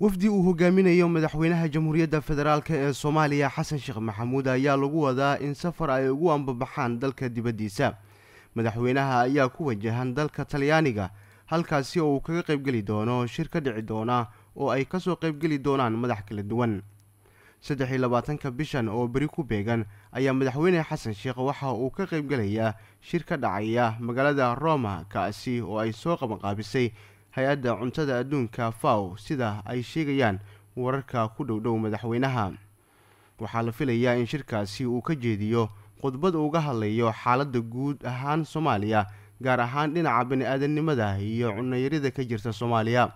wafdi uu hogaaminayo madaxweynaha jamhuuriyadda federaalk ee soomaaliya xasan sheekh maxamuud ayaa lagu wadaa in safar ay ugu ambabaxaan dalka dibaddiisa madaxweynaha ayaa ku wajahan dalka talyaaniga halkaasi oo uu kaga qaybgeli doono shir ka dhici doona oo ay kasoo qaybgeli doonaan madax kala duwan saddex iyo labaatanka bishan oo beri ku beegan ayaa madaxweyne xasan sheekh waxa uu ka qaybgelayaa shir ka dhacaya magaalada roma kaasi oo ay soo qabanqaabisay hay-adda cuntada adduunka faw sida ay sheegayaan wararka ku dhowdhow madaxweynaha waxaa la filayaa in shirkaasi uu ka jeediyo khudbad uga hadlayo xaaladda guud ahaan soomaaliya gaar ahaan dhinaca bini-aadamnimada iyo cunayarida ka jirta soomaaliya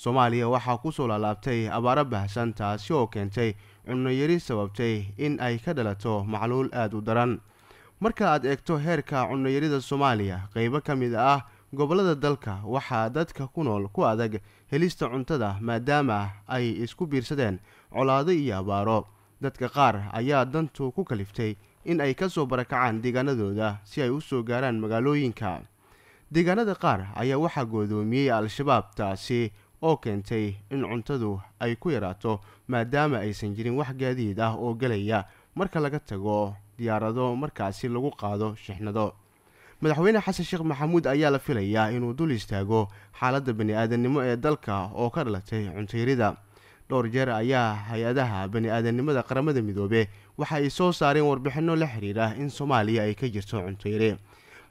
soomaaliya waxaa kusoo laalaabtay abaaro baahsan taasi oo keentay cunayari sababtay in ay ka dhalato macluul aada u daran marka aad eegto heerka cunayarida soomaaliya qeybo ka mid ah gobollada dalka waxaa dadka ku nool ku adag helista cuntada maadaama ay isku biirsadeen colaado iyo abaaro dadka qaar ayaa dantu ku kaliftay in ay ka soo barakacaan deegaanadooda si ay u soo gaaraan magaalooyinka deegaanada qaar ayaa waxaa goodoomiyey al-shabaab taasi oo keentay in cuntadu ay ku yaraato maadaama aysan jirin wax gaadiid ah oo gelaya marka laga tago diyaarado markaasi lagu qaado shixnado madaxweyne xasan sheekh maxamuud ayaa la filayaa inuu dul istaago xaaladda bani-aadamnimo ee dalka oo ka dhalatay cuntayrida dhowr jeer ayaa hay-adaha bani-aadamnimada qaramada midoobe waxa ay soo saareen warbixinno la xiriira in soomaaliya ay ka jirto cuntayre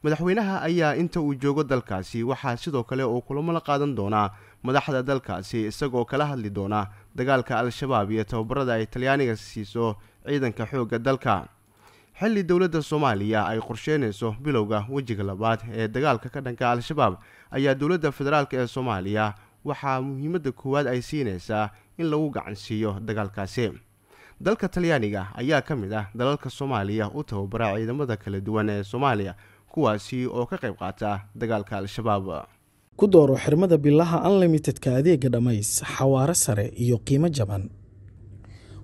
madaxweynaha ayaa inta uu joogo dalkaasi waxaa sidoo kale uu kulamo la qaadan doonaa madaxda dalkaasi isagoo kala hadli doona dagaalka al-shabaab iyo tababarada ay talyaaniga siiso ciidanka xoogga dalka xilli dowladda soomaaliya ay qorsheynayso bilowga wejiga labaad ee dagaalka ka dhanka al-shabaab ayaa dowladda federaalk ee soomaaliya waxaa muhiimadda koowaad ay siinaysaa in lagu gacansiiyo dagaalkaasi dalka talyaaniga ayaa ka mid ah dalalka soomaaliya u tababara ciidamada kala duwan ee soomaaliya kuwaasi oo ka qayb qaata dagaalka al-shabaab ku dooro xirmada bilaha unlimitedka adeega dhammays xawaaro sare iyo qiimo jaban